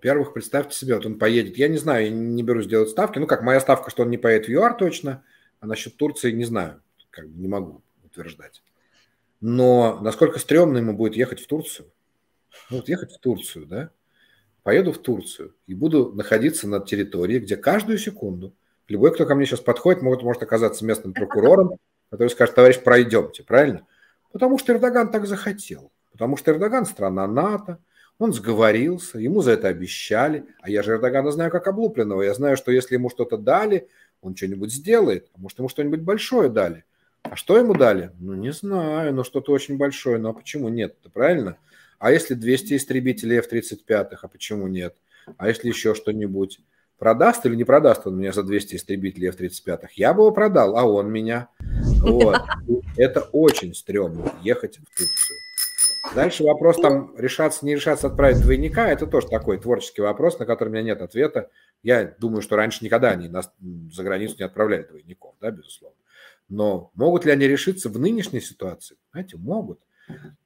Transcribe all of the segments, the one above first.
Во-первых, представьте себе, вот он поедет. Я не знаю, я не берусь делать ставки. Ну, как моя ставка, что он не поедет в ЮАР точно, а насчет Турции не знаю. Как бы не могу утверждать. Но насколько стрёмно ему будет ехать в Турцию? Ну, вот ехать в Турцию, да? Поеду в Турцию и буду находиться на территории, где каждую секунду любой, кто ко мне сейчас подходит, может, может оказаться местным прокурором, который скажет, товарищ, пройдемте, правильно? Потому что Эрдоган так захотел. Потому что Эрдоган страна НАТО, он сговорился, ему за это обещали. А я же Эрдогана знаю как облупленного. Я знаю, что если ему что-то дали, он что-нибудь сделает. А может, ему что-нибудь большое дали. А что ему дали? Ну, не знаю, но что-то очень большое. Ну, а почему нет Это правильно? А если 200 истребителей F-35, а почему нет? А если еще что-нибудь? Продаст или не продаст он меня за 200 истребителей F-35? Я бы его продал, а он меня. Вот. Это очень стрёмно, ехать в Турцию. Дальше вопрос там решаться, не решаться отправить двойника, это тоже такой творческий вопрос, на который у меня нет ответа. Я думаю, что раньше никогда они нас за границу не отправляли двойников, да, безусловно. Но могут ли они решиться в нынешней ситуации? Знаете, могут,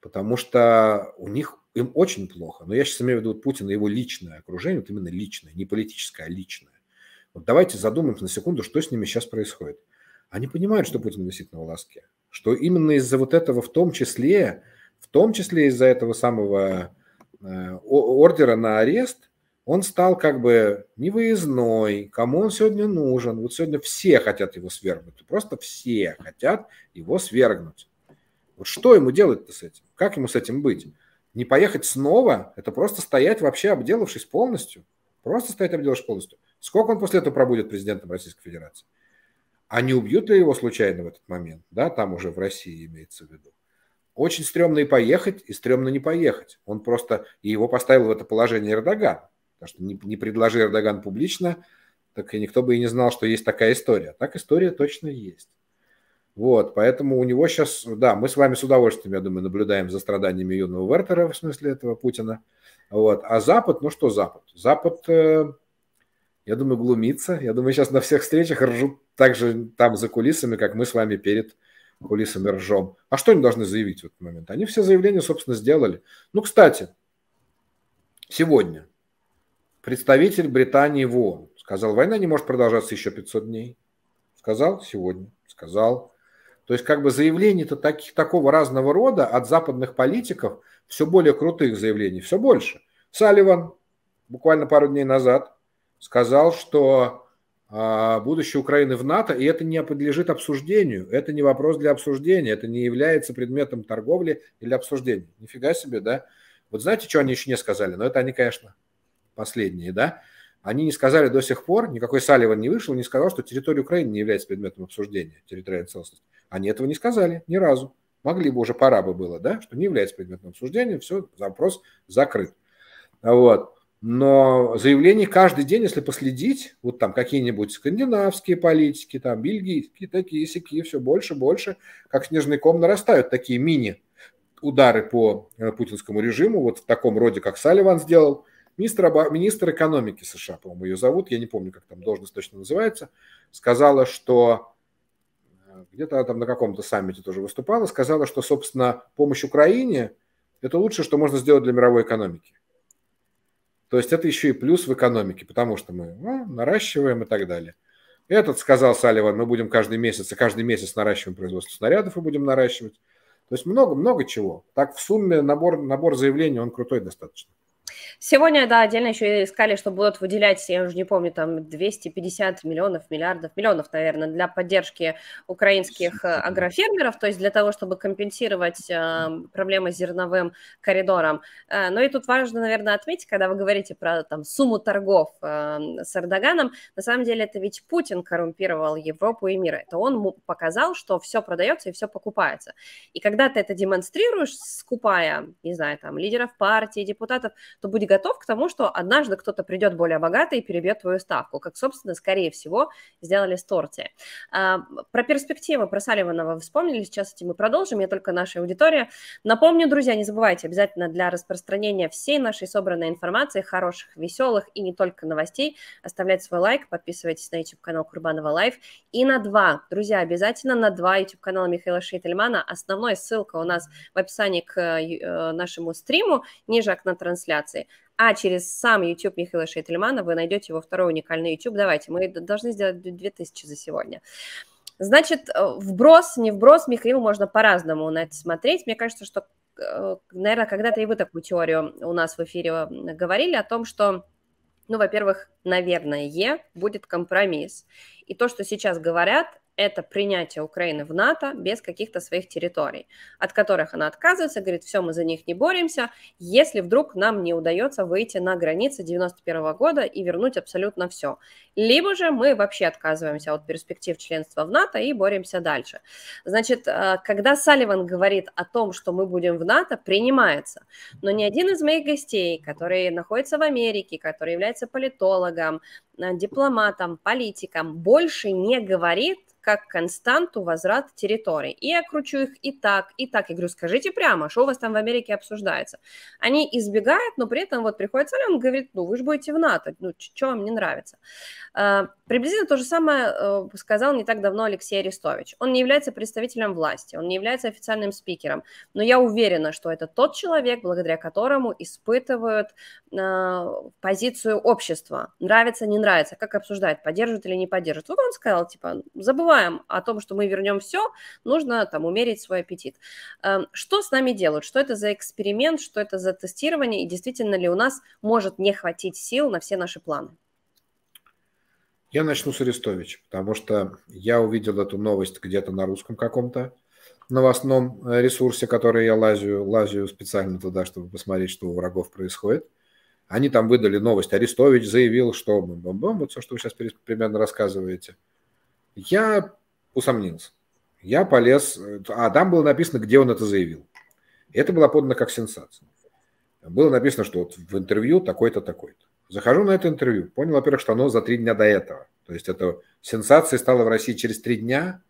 потому что у них им очень плохо. Но я сейчас имею в виду вот Путина, его личное окружение, вот именно личное, не политическое, а личное. Вот давайте задумаемся на секунду, что с ними сейчас происходит. Они понимают, что Путин висит на волоске, что именно из-за вот этого в том числе в том числе из-за этого самого э, ордера на арест, он стал как бы невыездной, кому он сегодня нужен. Вот сегодня все хотят его свергнуть, просто все хотят его свергнуть. Вот что ему делать-то с этим? Как ему с этим быть? Не поехать снова, это просто стоять вообще обделавшись полностью. Просто стоять обделавшись полностью. Сколько он после этого пробудет президентом Российской Федерации? А не убьют ли его случайно в этот момент? Да, там уже в России имеется в виду. Очень стрёмно и поехать, и стрёмно не поехать. Он просто... И его поставил в это положение Эрдоган. Потому что не, не предложи Эрдоган публично, так и никто бы и не знал, что есть такая история. Так история точно есть. Вот, поэтому у него сейчас, да, мы с вами с удовольствием, я думаю, наблюдаем за страданиями юного Вертера, в смысле этого Путина. Вот. А Запад, ну что Запад? Запад, э, я думаю, глумится. Я думаю, сейчас на всех встречах ржут так же там за кулисами, как мы с вами перед кулисами ржом. А что они должны заявить в этот момент? Они все заявления, собственно, сделали. Ну, кстати, сегодня представитель Британии в ООН сказал, война не может продолжаться еще 500 дней. Сказал сегодня, сказал. То есть как бы заявлений-то таких, такого разного рода от западных политиков, все более крутых заявлений, все больше. Салливан буквально пару дней назад сказал, что а, будущее Украины в НАТО, и это не подлежит обсуждению, это не вопрос для обсуждения, это не является предметом торговли или обсуждения. Нифига себе, да? Вот знаете, что они еще не сказали? Но ну, это они, конечно, последние, да? Они не сказали до сих пор, никакой Салливан не вышел, не сказал, что территория Украины не является предметом обсуждения, территориальная целостность. Они этого не сказали ни разу. Могли бы уже, пора бы было, да, что не является предметом обсуждения, все, запрос закрыт. Вот. Но заявлений каждый день, если последить, вот там какие-нибудь скандинавские политики, там бельгийские, такие сякие, все больше, больше, как снежный ком нарастают такие мини-удары по э, путинскому режиму, вот в таком роде, как Салливан сделал, министр, министр экономики США, по-моему, ее зовут, я не помню, как там должность точно называется, сказала, что э, где-то там на каком-то саммите тоже выступала, сказала, что, собственно, помощь Украине – это лучшее, что можно сделать для мировой экономики. То есть это еще и плюс в экономике, потому что мы ну, наращиваем и так далее. Этот сказал Салливан, мы будем каждый месяц, и каждый месяц наращиваем производство снарядов и будем наращивать. То есть много-много чего. Так в сумме набор, набор заявлений, он крутой достаточно. Сегодня, да, отдельно еще искали, что будут выделять, я уже не помню, там 250 миллионов, миллиардов, миллионов, наверное, для поддержки украинских э, агрофермеров, то есть для того, чтобы компенсировать эм, проблемы с зерновым коридором. Э, Но ну и тут важно, наверное, отметить, когда вы говорите про там сумму торгов эм, с Эрдоганом, на самом деле это ведь Путин коррумпировал Европу и мир. Это он показал, что все продается и все покупается. И когда ты это демонстрируешь, скупая, не знаю, там, лидеров партии, депутатов, то будет быть готов к тому, что однажды кто-то придет более богатый и перебьет твою ставку, как, собственно, скорее всего, сделали с Торти. А, про перспективы, про Салливана вы вспомнили, сейчас этим мы продолжим, я только наша аудитория. Напомню, друзья, не забывайте обязательно для распространения всей нашей собранной информации, хороших, веселых и не только новостей, оставлять свой лайк, подписывайтесь на YouTube-канал Курбанова Лайв и на два, друзья, обязательно на два YouTube-канала Михаила Шейтельмана. Основная ссылка у нас в описании к э, нашему стриму, ниже окна трансляции а через сам YouTube Михаила Шейтельмана вы найдете его второй уникальный YouTube. Давайте, мы должны сделать 2000 за сегодня. Значит, э, вброс, не вброс, Михаил можно по-разному на это смотреть. Мне кажется, что, э, наверное, когда-то и вы такую теорию у нас в эфире э, говорили о том, что ну, во-первых, наверное, будет компромисс. И то, что сейчас говорят, это принятие Украины в НАТО без каких-то своих территорий, от которых она отказывается, говорит, все, мы за них не боремся, если вдруг нам не удается выйти на границы 91 года и вернуть абсолютно все. Либо же мы вообще отказываемся от перспектив членства в НАТО и боремся дальше. Значит, э, когда Салливан говорит о том, что мы будем в НАТО, принимается. Но ни один из моих гостей, который находится в Америке, который является политологом, Э, дипломатам, политикам больше не говорит как константу возврат территорий. И я кручу их и так, и так. Я говорю, скажите прямо, что у вас там в Америке обсуждается? Они избегают, но при этом вот приходит царь, он говорит, ну вы же будете в НАТО, ну что вам не нравится? Э, приблизительно то же самое э, сказал не так давно Алексей Арестович. Он не является представителем власти, он не является официальным спикером, но я уверена, что это тот человек, благодаря которому испытывают позицию общества. Нравится, не нравится, как обсуждать, поддержит или не поддержит. Вот он сказал, типа, забываем о том, что мы вернем все, нужно там умерить свой аппетит. Эм, что с нами делают? Что это за эксперимент, что это за тестирование, и действительно ли у нас может не хватить сил на все наши планы? Я начну с Арестовича, потому что я увидел эту новость где-то на русском каком-то новостном ресурсе, который я лазю, лазю специально туда, чтобы посмотреть, что у врагов происходит. Они там выдали новость. Арестович заявил, что бом-бом-бом, вот все, что вы сейчас примерно рассказываете. Я усомнился. Я полез... Э, а там было написано, где он это заявил. Это было подано как сенсация. Было написано, что вот в интервью такой-то, такой-то. Захожу на это интервью. Понял, во-первых, что оно за три дня до этого. То есть это сенсация стала в России через три дня.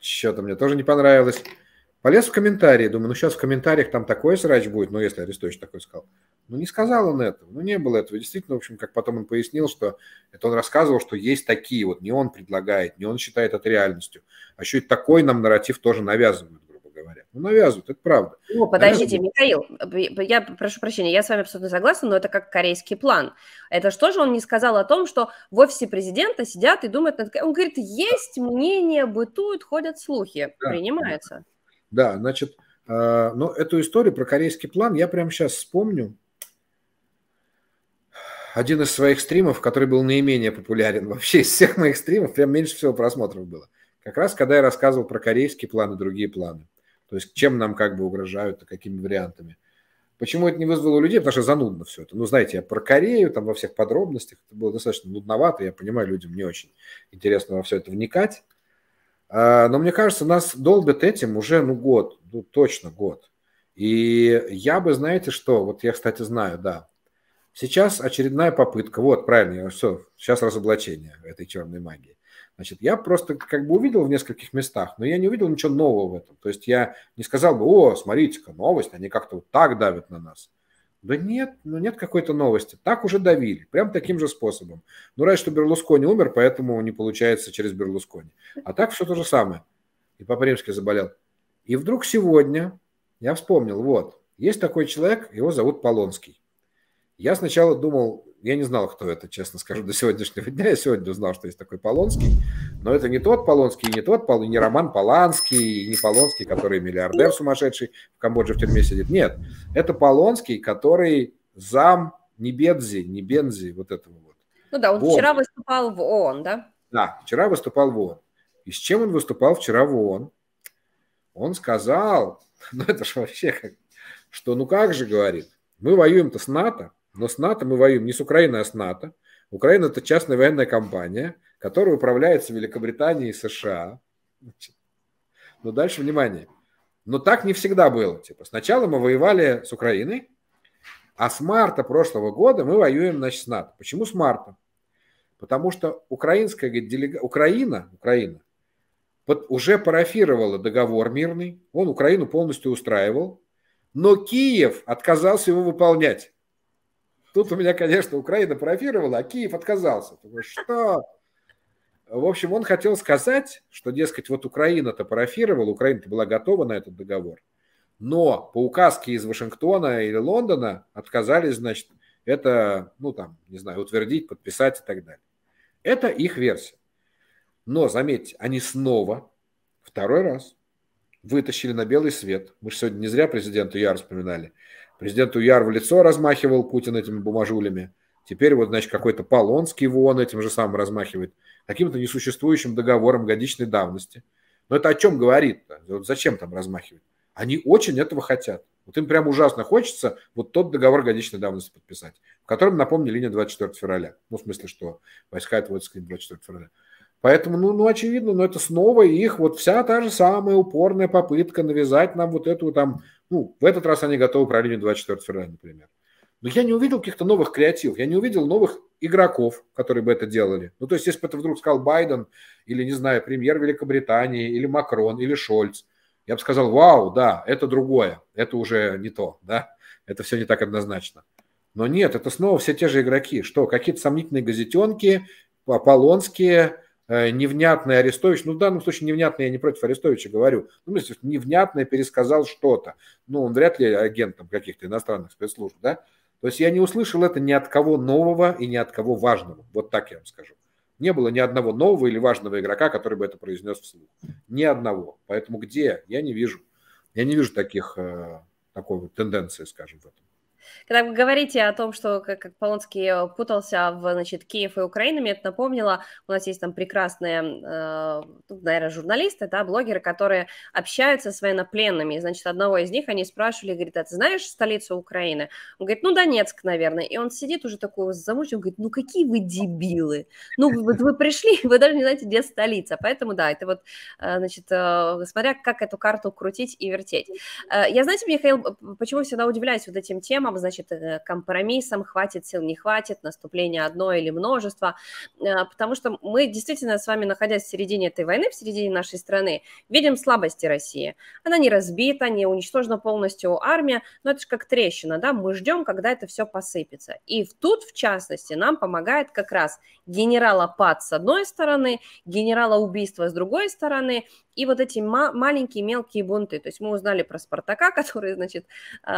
Что-то мне тоже не понравилось. Полез в комментарии, думаю, ну сейчас в комментариях там такой срач будет, ну если Арестович такой сказал. Ну не сказал он этого, ну не было этого. Действительно, в общем, как потом он пояснил, что это он рассказывал, что есть такие, вот не он предлагает, не он считает это реальностью, а еще и такой нам нарратив тоже навязывают грубо говоря. Ну, навязывают, это правда. Ну, подождите, Михаил, я прошу прощения, я с вами абсолютно согласна, но это как корейский план. Это что же он не сказал о том, что в офисе президента сидят и думают, он говорит, есть мнение, бытуют, ходят слухи, да, принимается. Да. Да, значит, э, но ну, эту историю про корейский план я прямо сейчас вспомню. Один из своих стримов, который был наименее популярен вообще из всех моих стримов, прям меньше всего просмотров было. Как раз когда я рассказывал про корейские планы, другие планы. То есть чем нам как бы угрожают, какими вариантами. Почему это не вызвало у людей? Потому что занудно все это. Ну, знаете, я про Корею там во всех подробностях, это было достаточно нудновато, я понимаю, людям не очень интересно во все это вникать. А, но мне кажется, нас долбят этим уже, ну, год, ну, точно год. И я бы, знаете что, вот я, кстати, знаю, да, сейчас очередная попытка, вот, правильно, все, сейчас разоблачение этой черной магии. Значит, я просто как бы увидел в нескольких местах, но я не увидел ничего нового в этом. То есть я не сказал бы, о, смотрите-ка, новость, они как-то вот так давят на нас. Да нет, ну нет какой-то новости. Так уже давили, прям таким же способом. Ну, раньше, что Берлускони умер, поэтому не получается через Берлускони. А так все то же самое. И Папа Римский заболел. И вдруг сегодня я вспомнил, вот, есть такой человек, его зовут Полонский. Я сначала думал, я не знал, кто это, честно скажу, до сегодняшнего дня. Я сегодня узнал, что есть такой Полонский. Но это не тот Полонский, не тот Пол... не Роман Поланский, не Полонский, который миллиардер сумасшедший в Камбодже в тюрьме сидит. Нет, это Полонский, который зам не Бензи, не Бензи, вот этого вот. Ну да, он ООН. вчера выступал в ООН, да? Да, вчера выступал в ООН. И с чем он выступал вчера в ООН? Он сказал, ну это же вообще как, что ну как же, говорит, мы воюем-то с НАТО, но с НАТО мы воюем не с Украиной, а с НАТО. Украина – это частная военная компания, которая управляется Великобританией и США. Но дальше внимание. Но так не всегда было. Типа, сначала мы воевали с Украиной, а с марта прошлого года мы воюем значит, с НАТО. Почему с марта? Потому что украинская делега... Украина, Украина под... уже парафировала договор мирный, он Украину полностью устраивал, но Киев отказался его выполнять. Тут у меня, конечно, Украина проигрывала, а Киев отказался. Думаю, что? В общем, он хотел сказать, что, дескать, вот Украина-то парафировала, Украина-то была готова на этот договор. Но по указке из Вашингтона или Лондона отказались, значит, это, ну там, не знаю, утвердить, подписать и так далее. Это их версия. Но, заметьте, они снова, второй раз, вытащили на белый свет. Мы же сегодня не зря президента я вспоминали. Президенту Яр в лицо размахивал Путин этими бумажулями. Теперь вот, значит, какой-то Полонский вон этим же самым размахивает. Каким-то несуществующим договором годичной давности. Но это о чем говорит? -то? Вот зачем там размахивать? Они очень этого хотят. Вот им прям ужасно хочется вот тот договор годичной давности подписать, в котором, напомню, линия 24 февраля. Ну, в смысле, что войска отводятся к 24 февраля. Поэтому, ну, ну, очевидно, но это снова их вот вся та же самая упорная попытка навязать нам вот эту там ну, в этот раз они готовы пролить 24 февраля, например. Но я не увидел каких-то новых креативов, я не увидел новых игроков, которые бы это делали. Ну, то есть, если бы это вдруг сказал Байден или, не знаю, премьер Великобритании, или Макрон, или Шольц, я бы сказал, вау, да, это другое, это уже не то, да, это все не так однозначно. Но нет, это снова все те же игроки, что какие-то сомнительные газетенки, Аполлонские, Э, невнятный Арестович, ну в данном случае невнятный, я не против Арестовича говорю, ну, если невнятно пересказал что-то, ну он вряд ли агент там каких-то иностранных спецслужб, да, то есть я не услышал это ни от кого нового и ни от кого важного, вот так я вам скажу. Не было ни одного нового или важного игрока, который бы это произнес вслух. Ни одного. Поэтому где? Я не вижу. Я не вижу таких, э, такой вот тенденции, скажем, в этом. Когда вы говорите о том, что как, как Полонский э, путался в значит, Киев и Украину, мне это напомнило, у нас есть там прекрасные, э, ну, наверное, журналисты, да, блогеры, которые общаются с военнопленными. И, значит, одного из них они спрашивали, говорит, а ты знаешь столицу Украины? Он говорит, ну, Донецк, наверное. И он сидит уже такой замучен, говорит, ну, какие вы дебилы. Ну, вот вы пришли, вы даже не знаете, где столица. Поэтому, да, это вот, э, значит, э, смотря как эту карту крутить и вертеть. Я, знаете, Михаил, почему всегда удивляюсь вот этим темам, экстремов, значит, э, компромиссом, хватит сил, не хватит, наступление одно или множество, э, потому что мы действительно с вами, находясь в середине этой войны, в середине нашей страны, видим слабости России. Она не разбита, не уничтожена полностью армия, но это же как трещина, да, мы ждем, когда это все посыпется. И тут, в частности, нам помогает как раз генерала Пат с одной стороны, генерала убийства с другой стороны, и вот эти ма- маленькие мелкие бунты. То есть мы узнали про Спартака, который, значит, э,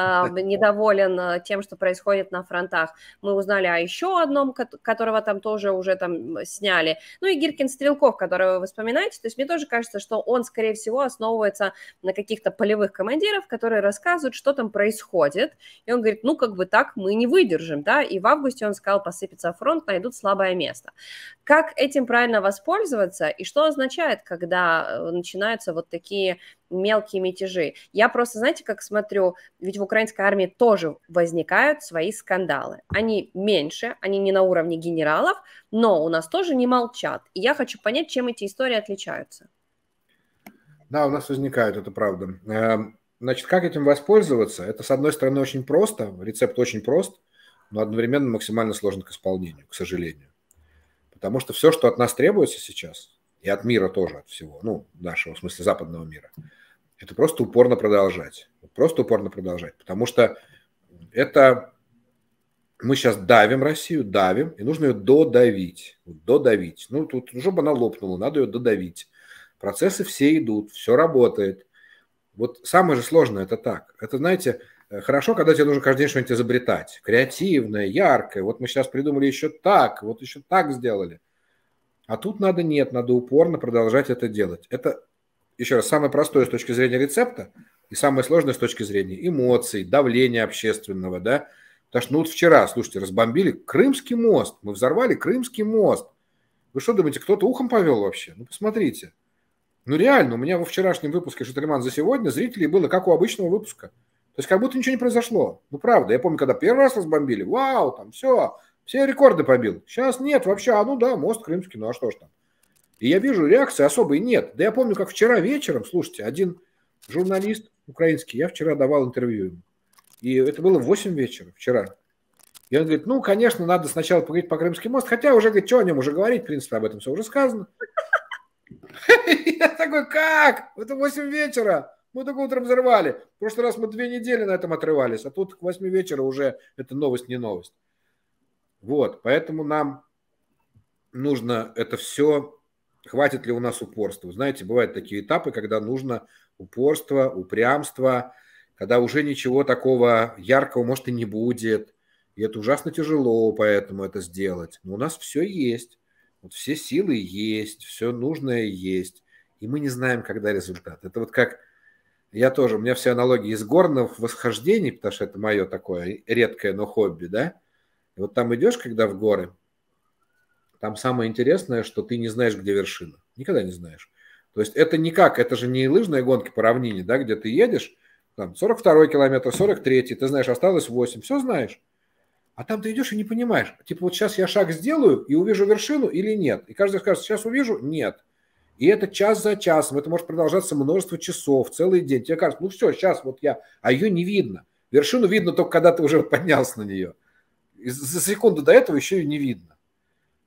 недоволен тем, что происходит на фронтах. Мы узнали о еще одном, которого там тоже уже там сняли. Ну и Гиркин Стрелков, которого вы вспоминаете. То есть мне тоже кажется, что он, скорее всего, основывается на каких-то полевых командиров, которые рассказывают, что там происходит. И он говорит, ну как бы так мы не выдержим, да. И в августе он сказал, посыпется фронт, найдут слабое место. Как этим правильно воспользоваться и что означает, когда э, начинаются вот такие мелкие мятежи. Я просто, знаете, как смотрю, ведь в украинской армии тоже возникают свои скандалы. Они меньше, они не на уровне генералов, но у нас тоже не молчат. И я хочу понять, чем эти истории отличаются. Да, у нас возникают, это правда. Эм, значит, как этим воспользоваться? Это, с одной стороны, очень просто, рецепт очень прост, но одновременно максимально сложен к исполнению, к сожалению. Потому что все, что от нас требуется сейчас, и от мира тоже, от всего, ну, нашего, в смысле, западного мира – это просто упорно продолжать. Просто упорно продолжать. Потому что это мы сейчас давим Россию, давим, и нужно ее додавить. Додавить. Ну, тут жопа она лопнула, надо ее додавить. Процессы все идут, все работает. Вот самое же сложное это так. Это, знаете, э, хорошо, когда тебе нужно каждый день что-нибудь изобретать. Креативное, яркое. Вот мы сейчас придумали еще так, вот еще так сделали. А тут надо нет, надо упорно продолжать это делать. Это еще раз, самое простое с точки зрения рецепта и самое сложное с точки зрения эмоций, давления общественного, да, потому что, ну, вот вчера, слушайте, разбомбили Крымский мост, мы взорвали Крымский мост. Вы что думаете, кто-то ухом повел вообще? Ну, посмотрите. Ну, реально, у меня во вчерашнем выпуске «Шатальман за сегодня» зрителей было, как у обычного выпуска. То есть, как будто ничего не произошло. Ну, правда, я помню, когда первый раз разбомбили, вау, там все, все рекорды побил. Сейчас нет вообще, а ну да, мост Крымский, ну а что ж там. И я вижу, реакции особой нет. Да я помню, как вчера вечером, слушайте, один журналист украинский, я вчера давал интервью ему. И это было в 8 вечера вчера. И он говорит, ну, конечно, надо сначала поговорить по Крымский мост, хотя уже, говорит, что о нем уже говорить, в принципе, об этом все уже сказано. Я такой, как? Это 8 вечера. Мы только утром взорвали. В прошлый раз мы две недели на этом отрывались, а тут к 8 вечера уже это новость, не новость. Вот, поэтому нам нужно это все хватит ли у нас упорства. знаете, бывают такие этапы, когда нужно упорство, упрямство, когда уже ничего такого яркого, может, и не будет. И это ужасно тяжело, поэтому это сделать. Но у нас все есть. Вот все силы есть, все нужное есть. И мы не знаем, когда результат. Это вот как я тоже, у меня все аналогии из горных восхождений, потому что это мое такое редкое, но хобби, да? И вот там идешь, когда в горы, там самое интересное, что ты не знаешь, где вершина. Никогда не знаешь. То есть это никак, это же не лыжные гонки по равнине, да, где ты едешь, там 42 километр, 43, ты знаешь, осталось 8, все знаешь. А там ты идешь и не понимаешь, типа вот сейчас я шаг сделаю и увижу вершину или нет. И каждый скажет, сейчас увижу, нет. И это час за часом, это может продолжаться множество часов, целый день. Тебе кажется, ну все, сейчас вот я, а ее не видно. Вершину видно только, когда ты уже поднялся на нее. И за секунду до этого еще ее не видно.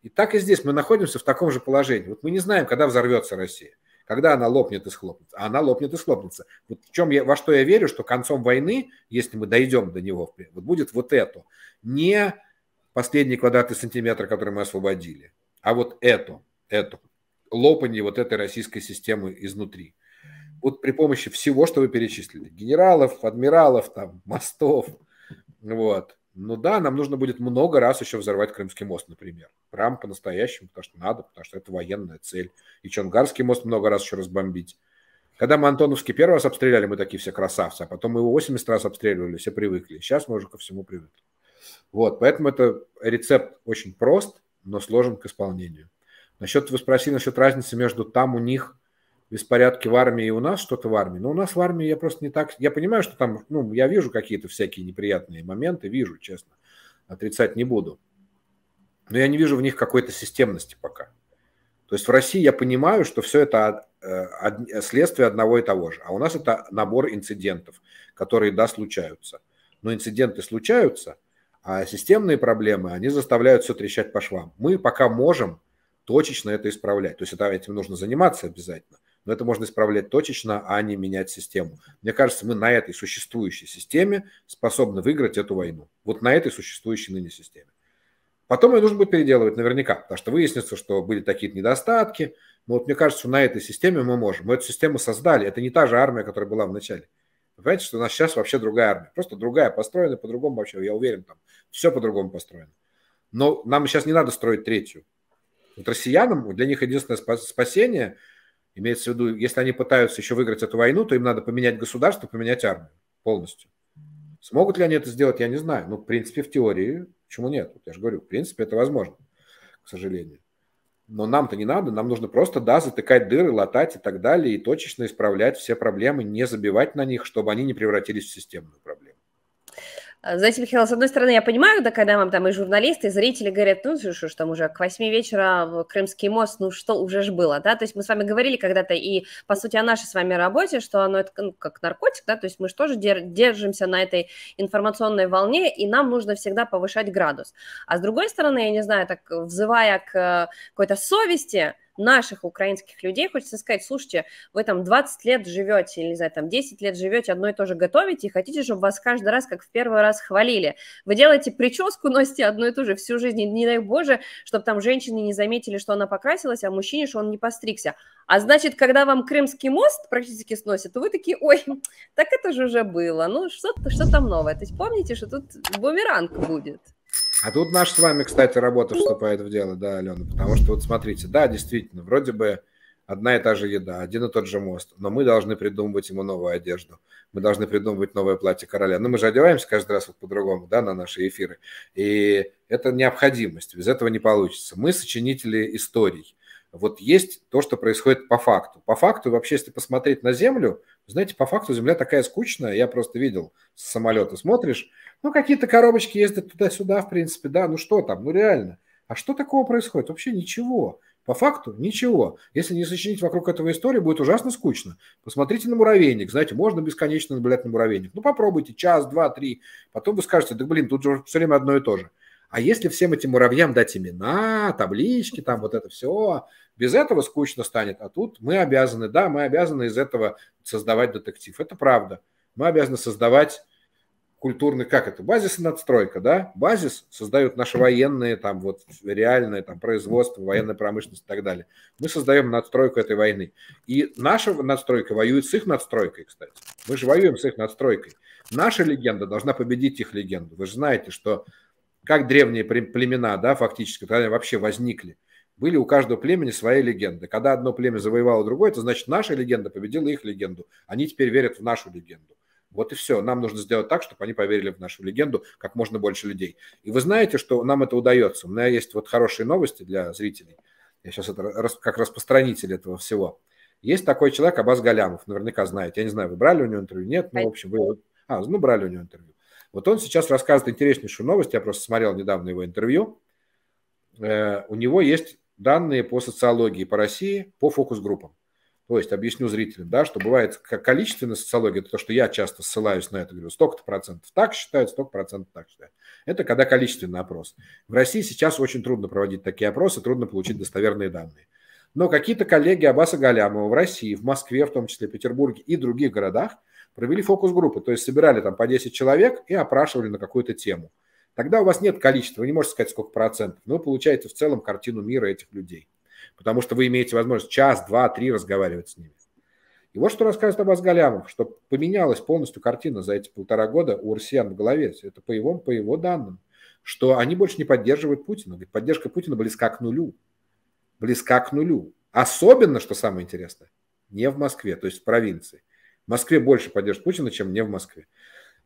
И так и здесь мы находимся в таком же положении. Вот мы не знаем, когда взорвется Россия, когда она лопнет и схлопнется. А она лопнет и схлопнется. Вот в чем я, во что я верю, что концом войны, если мы дойдем до него, вот будет вот это. Не последний квадратный сантиметр, который мы освободили, а вот это, это лопанье вот этой российской системы изнутри. Вот при помощи всего, что вы перечислили, генералов, адмиралов, там, мостов, вот, ну да, нам нужно будет много раз еще взорвать Крымский мост, например. Прям по-настоящему, потому что надо, потому что это военная цель. И Чонгарский мост много раз еще разбомбить. Когда мы Антоновский первый раз обстреляли, мы такие все красавцы, а потом мы его 80 раз обстреливали, все привыкли. Сейчас мы уже ко всему привыкли. Вот, поэтому это рецепт очень прост, но сложен к исполнению. Насчет, вы спросили насчет разницы между там у них – беспорядки в армии и у нас что-то в армии. Но у нас в армии я просто не так... Я понимаю, что там... Ну, я вижу какие-то всякие неприятные моменты, вижу, честно. Отрицать не буду. Но я не вижу в них какой-то системности пока. То есть в России я понимаю, что все это э, следствие одного и того же. А у нас это набор инцидентов, которые, да, случаются. Но инциденты случаются, а системные проблемы, они заставляют все трещать по швам. Мы пока можем точечно это исправлять. То есть это, этим нужно заниматься обязательно но это можно исправлять точечно, а не менять систему. Мне кажется, мы на этой существующей системе способны выиграть эту войну. Вот на этой существующей ныне системе. Потом ее нужно будет переделывать наверняка, потому что выяснится, что были такие недостатки. Но вот мне кажется, на этой системе мы можем. Мы эту систему создали. Это не та же армия, которая была в начале. Вы понимаете, что у нас сейчас вообще другая армия. Просто другая построена, по-другому вообще, я уверен, там все по-другому построено. Но нам сейчас не надо строить третью. Вот россиянам, для них единственное спасение – Имеется в виду, если они пытаются еще выиграть эту войну, то им надо поменять государство, поменять армию полностью. Смогут ли они это сделать, я не знаю. Ну, в принципе, в теории, почему нет? Вот я же говорю, в принципе, это возможно, к сожалению. Но нам-то не надо, нам нужно просто, да, затыкать дыры, латать и так далее, и точечно исправлять все проблемы, не забивать на них, чтобы они не превратились в системную проблему. Э, Знаете, Михаил, с одной стороны, я понимаю, да, когда вам там и журналисты, и зрители говорят, ну, что ж там уже к восьми вечера Крымский мост, ну, что уже ж было, да, то есть мы с вами говорили когда-то и, по сути, о нашей с вами работе, что оно это, ну, как наркотик, да, то есть мы же тоже держимся на этой информационной волне, и нам нужно всегда повышать градус. А с другой стороны, я не знаю, так взывая к э, какой-то совести, наших украинских людей, хочется сказать, слушайте, вы там 20 лет живете или, не знаю, там 10 лет живете, одно и то же готовите, и хотите, чтобы вас каждый раз, как в первый раз, хвалили. Вы делаете прическу, носите одно и то же всю жизнь, и, не дай боже, чтобы там женщины не заметили, что она покрасилась, а мужчине, что он не постригся. А значит, когда вам Крымский мост практически сносят, то вы такие, ой, так это же уже было, ну что что там новое. То есть помните, что тут бумеранг будет. А тут наш с вами, кстати, работа вступает в дело, да, Алена, потому что вот смотрите, да, действительно, вроде бы одна и та же еда, один и тот же мост, но мы должны придумывать ему новую одежду, мы должны придумывать новое платье короля. Но ну, мы же одеваемся каждый раз вот по-другому, да, на наши эфиры. И это необходимость, без этого не получится. Мы сочинители историй вот есть то, что происходит по факту. По факту, вообще, если посмотреть на Землю, знаете, по факту Земля такая скучная, я просто видел с самолета, смотришь, ну, какие-то коробочки ездят туда-сюда, в принципе, да, ну что там, ну реально. А что такого происходит? Вообще ничего. По факту ничего. Если не сочинить вокруг этого истории, будет ужасно скучно. Посмотрите на муравейник. Знаете, можно бесконечно наблюдать на муравейник. Ну, попробуйте час, два, три. Потом вы скажете, да блин, тут же все время одно и то же. А если всем этим муравьям дать имена, таблички, там вот это все, без этого скучно станет. А тут мы обязаны, да, мы обязаны из этого создавать детектив. Это правда. Мы обязаны создавать культурный, как это, базис и надстройка, да? Базис создают наши военные, там вот реальное там производство, военная промышленность и так далее. Мы создаем надстройку этой войны. И наша надстройка воюет с их надстройкой, кстати. Мы же воюем с их надстройкой. Наша легенда должна победить их легенду. Вы же знаете, что как древние племена, да, фактически, когда они вообще возникли, были у каждого племени свои легенды. Когда одно племя завоевало другое, это значит, наша легенда победила их легенду. Они теперь верят в нашу легенду. Вот и все. Нам нужно сделать так, чтобы они поверили в нашу легенду как можно больше людей. И вы знаете, что нам это удается. У меня есть вот хорошие новости для зрителей. Я сейчас это как распространитель этого всего. Есть такой человек, Абаз Галямов, наверняка знаете. Я не знаю, вы брали у него интервью, нет, но, ну, в общем, вы... А, ну, брали у него интервью. Вот он сейчас рассказывает интереснейшую новость, я просто смотрел недавно его интервью. Э, у него есть данные по социологии по России, по фокус-группам. То есть, объясню зрителям, да, что бывает количественная социология, это то, что я часто ссылаюсь на это, говорю, столько-то процентов так считают, столько процентов так считают. Это когда количественный опрос. В России сейчас очень трудно проводить такие опросы, трудно получить достоверные данные. Но какие-то коллеги Аббаса Галямова в России, в Москве, в том числе Петербурге и других городах – провели фокус-группы, то есть собирали там по 10 человек и опрашивали на какую-то тему. Тогда у вас нет количества, вы не можете сказать, сколько процентов, но вы получаете в целом картину мира этих людей, потому что вы имеете возможность час, два, три разговаривать с ними. И вот что рассказывает Абаз Галямов, что поменялась полностью картина за эти полтора года у россиян в голове, это по его, по его данным, что они больше не поддерживают Путина. Говорит, поддержка Путина близка к нулю. Близка к нулю. Особенно, что самое интересное, не в Москве, то есть в провинции. В Москве больше поддержит Путина, чем не в Москве.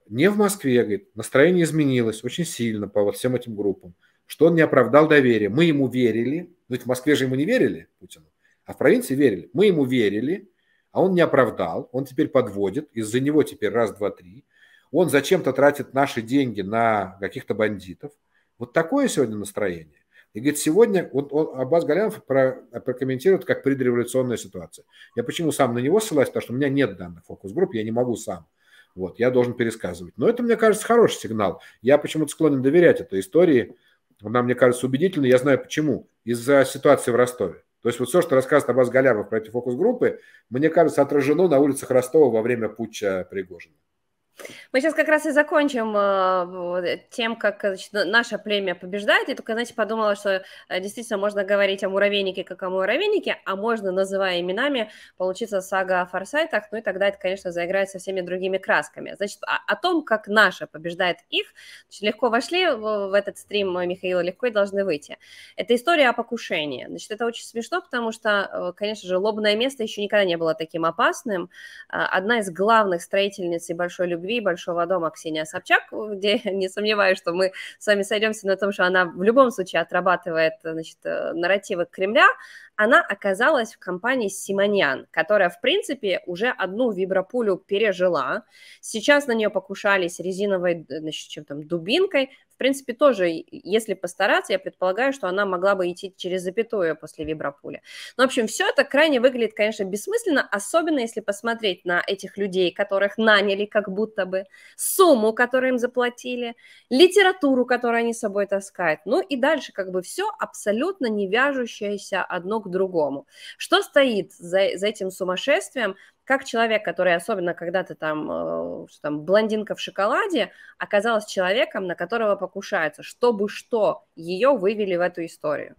Не в Москве, говорит, настроение изменилось очень сильно по вот всем этим группам, что он не оправдал доверие. Мы ему верили, ведь в Москве же ему не верили, Путину, а в провинции верили. Мы ему верили, а он не оправдал, он теперь подводит, из-за него теперь раз, два, три. Он зачем-то тратит наши деньги на каких-то бандитов. Вот такое сегодня настроение. И говорит, сегодня вот он, Аббас Галямов про, прокомментирует как предреволюционная ситуация. Я почему сам на него ссылаюсь, потому что у меня нет данных фокус-групп, я не могу сам. Вот, я должен пересказывать. Но это, мне кажется, хороший сигнал. Я почему-то склонен доверять этой истории. Она, мне кажется, убедительной. Я знаю почему. Из-за ситуации в Ростове. То есть вот все, что рассказывает Аббас Галямов про эти фокус-группы, мне кажется, отражено на улицах Ростова во время путча Пригожина. Мы сейчас как раз и закончим э, тем, как значит, наше племя побеждает. Я только, знаете, подумала, что э, действительно можно говорить о муравейнике как о муравейнике, а можно, называя именами, получится сага о форсайтах, ну и тогда это, конечно, заиграет со всеми другими красками. Значит, о, том, как наше побеждает их, значит, легко вошли в, этот стрим э, Михаила, легко и должны выйти. Это история о покушении. Значит, это очень смешно, потому что, конечно же, лобное место еще никогда не было таким опасным. одна из главных строительниц и большой любви любви» Большого дома Ксения Собчак, где не сомневаюсь, что мы с вами сойдемся на том, что она в любом случае отрабатывает значит, э, нарративы Кремля, она оказалась в компании Симоньян, которая, в принципе, уже одну вибропулю пережила. Сейчас на нее покушались резиновой, э, значит, чем там, дубинкой в принципе, тоже, если постараться, я предполагаю, что она могла бы идти через запятую после вибропуля. Ну, в общем, все это крайне выглядит, конечно, бессмысленно, особенно если посмотреть на этих людей, которых наняли как будто бы, сумму, которую им заплатили, литературу, которую они с собой таскают. Ну и дальше как бы все абсолютно не вяжущееся одно к другому. Что стоит за, за этим сумасшествием? как человек, который особенно когда-то там, э, что там, блондинка в шоколаде, оказалась человеком, на которого покушаются, чтобы что ее вывели в эту историю.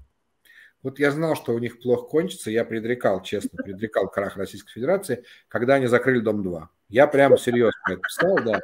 Вот я знал, что у них плохо кончится, я предрекал, честно, предрекал крах Российской Федерации, когда они закрыли Дом-2. Я прямо серьезно это писал, да.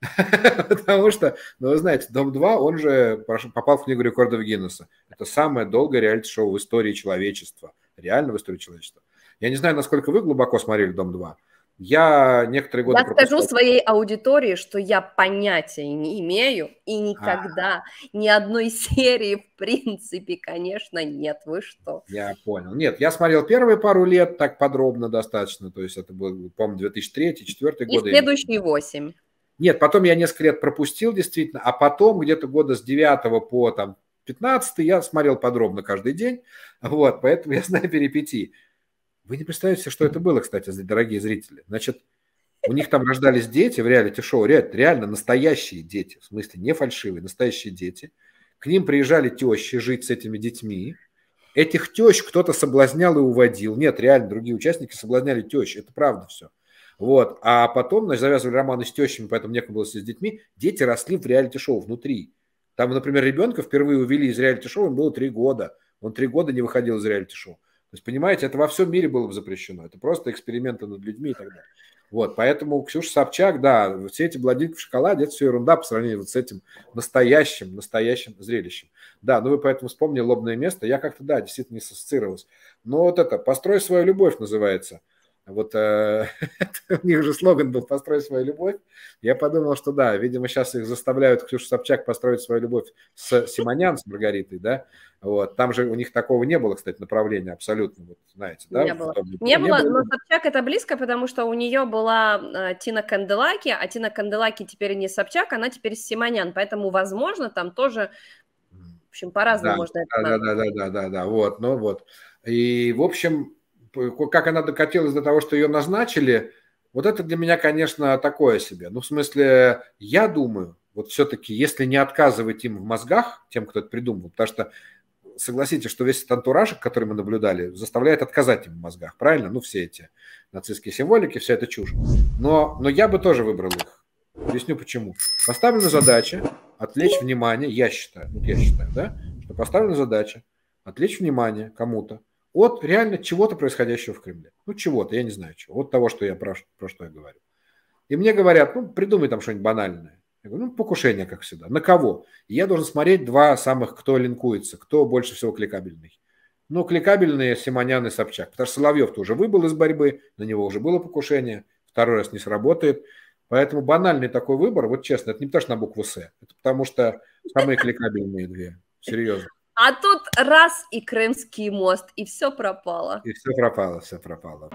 Потому что, ну, вы знаете, Дом-2, он же попал в книгу рекордов Гиннесса. Это самое долгое реалити-шоу в истории человечества. Реально в истории человечества. Я не знаю, насколько вы глубоко смотрели «Дом-2». Я некоторые годы... Я пропускал. скажу своей аудитории, что я понятия не имею и а. никогда а. ни одной серии, в принципе, конечно, нет. Вы что? Я понял. Нет, я смотрел первые пару лет так подробно достаточно. То есть это был, по-моему, 2003-2004 годы. И следующие восемь. Нет, потом я несколько лет пропустил, действительно, а потом где-то года с 9 по там, 15 я смотрел подробно каждый день, вот, поэтому я знаю перипетии. Вы не представляете, что это было, кстати, дорогие зрители. Значит, у них там рождались дети в реалити-шоу, реально, настоящие дети, в смысле не фальшивые, настоящие дети. К ним приезжали тещи жить с этими детьми. Этих тещ кто-то соблазнял и уводил. Нет, реально, другие участники соблазняли тещи. Это правда все. Вот. А потом, значит, завязывали романы с тещами, поэтому некому было с детьми. Дети росли в реалити-шоу внутри. Там, например, ребенка впервые увели из реалити-шоу, ему было три года. Он три года не выходил из реалити-шоу есть, понимаете, это во всем мире было бы запрещено. Это просто эксперименты над людьми и так далее. Вот, поэтому Ксюша Собчак, да, все эти блондинки в шоколаде, это все ерунда по сравнению вот с этим настоящим, настоящим зрелищем. Да, ну вы поэтому вспомнили лобное место, я как-то, да, действительно не ассоциировался. Но вот это «Построй свою любовь» называется – вот э, у них же слоган был «Построй свою любовь». Я подумал, что да, видимо, сейчас их заставляют Ксюша Собчак построить свою любовь с Симонян, с Маргаритой, да? Вот. Там же у них такого не было, кстати, направления абсолютно, вот, знаете, да? Не было. Том, не, не было, было, но Собчак это близко, потому что у нее была э, Тина Канделаки, а Тина Канделаки теперь не Собчак, она теперь Симонян, поэтому, возможно, там тоже в общем, по-разному да, можно да, это да, да, да, да, да, да, вот, ну вот. И, в общем, как она докатилась до того, что ее назначили, вот это для меня, конечно, такое себе. Ну, в смысле, я думаю, вот все-таки, если не отказывать им в мозгах, тем, кто это придумал, потому что согласитесь, что весь этот антураж, который мы наблюдали, заставляет отказать им в мозгах, правильно? Ну, все эти нацистские символики, вся эта чушь. Но, но я бы тоже выбрал их. Объясню почему. Поставлена задача отвлечь внимание, я считаю, ну, я считаю, да, что поставлена задача отвлечь внимание кому-то, от реально чего-то происходящего в Кремле. Ну, чего-то, я не знаю чего. От того, что я про, про что я говорю. И мне говорят, ну, придумай там что-нибудь банальное. Я говорю, ну, покушение, как всегда. На кого? И я должен смотреть два самых, кто линкуется, кто больше всего кликабельный. Ну, кликабельные Симонян и Собчак. Потому что соловьев тоже уже выбыл из борьбы, на него уже было покушение, второй раз не сработает. Поэтому банальный такой выбор, вот честно, это не потому что на букву «С», это потому что самые кликабельные две. Серьезно. А тут раз и Крымский мост, и все пропало. И все пропало, все пропало.